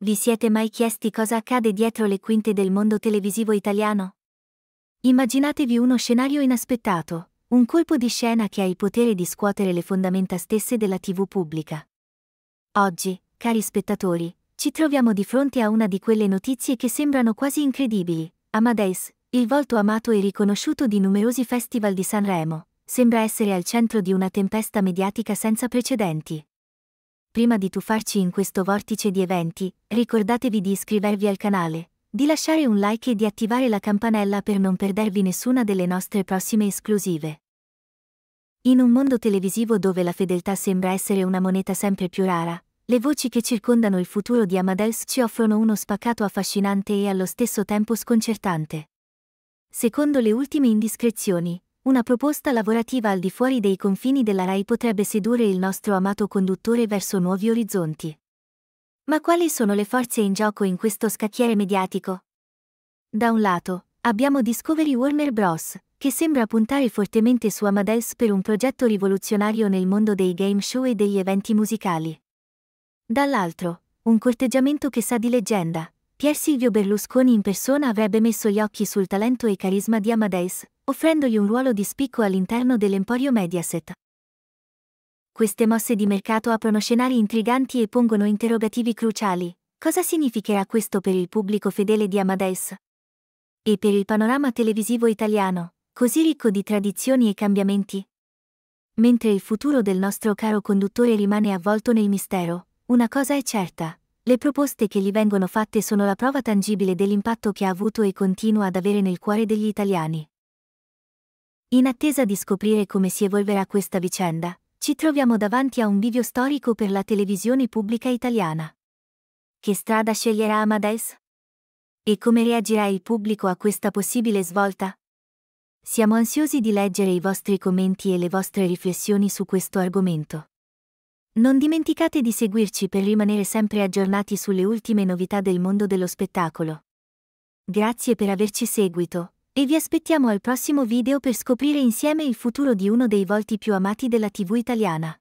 Vi siete mai chiesti cosa accade dietro le quinte del mondo televisivo italiano? Immaginatevi uno scenario inaspettato, un colpo di scena che ha il potere di scuotere le fondamenta stesse della TV pubblica. Oggi, cari spettatori, ci troviamo di fronte a una di quelle notizie che sembrano quasi incredibili. Amadeus, il volto amato e riconosciuto di numerosi festival di Sanremo, sembra essere al centro di una tempesta mediatica senza precedenti prima di tuffarci in questo vortice di eventi, ricordatevi di iscrivervi al canale, di lasciare un like e di attivare la campanella per non perdervi nessuna delle nostre prossime esclusive. In un mondo televisivo dove la fedeltà sembra essere una moneta sempre più rara, le voci che circondano il futuro di Amadeus ci offrono uno spaccato affascinante e allo stesso tempo sconcertante. Secondo le ultime indiscrezioni, una proposta lavorativa al di fuori dei confini della RAI potrebbe sedurre il nostro amato conduttore verso nuovi orizzonti. Ma quali sono le forze in gioco in questo scacchiere mediatico? Da un lato, abbiamo Discovery Warner Bros., che sembra puntare fortemente su Amadeus per un progetto rivoluzionario nel mondo dei game show e degli eventi musicali. Dall'altro, un corteggiamento che sa di leggenda. Pier Silvio Berlusconi in persona avrebbe messo gli occhi sul talento e carisma di Amadeus, offrendogli un ruolo di spicco all'interno dell'Emporio Mediaset. Queste mosse di mercato aprono scenari intriganti e pongono interrogativi cruciali. Cosa significherà questo per il pubblico fedele di Amadeus? E per il panorama televisivo italiano, così ricco di tradizioni e cambiamenti? Mentre il futuro del nostro caro conduttore rimane avvolto nel mistero, una cosa è certa, le proposte che gli vengono fatte sono la prova tangibile dell'impatto che ha avuto e continua ad avere nel cuore degli italiani. In attesa di scoprire come si evolverà questa vicenda, ci troviamo davanti a un bivio storico per la televisione pubblica italiana. Che strada sceglierà Amadeus? E come reagirà il pubblico a questa possibile svolta? Siamo ansiosi di leggere i vostri commenti e le vostre riflessioni su questo argomento. Non dimenticate di seguirci per rimanere sempre aggiornati sulle ultime novità del mondo dello spettacolo. Grazie per averci seguito e vi aspettiamo al prossimo video per scoprire insieme il futuro di uno dei volti più amati della TV italiana.